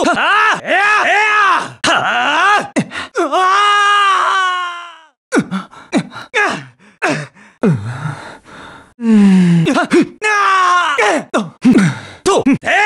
と、えう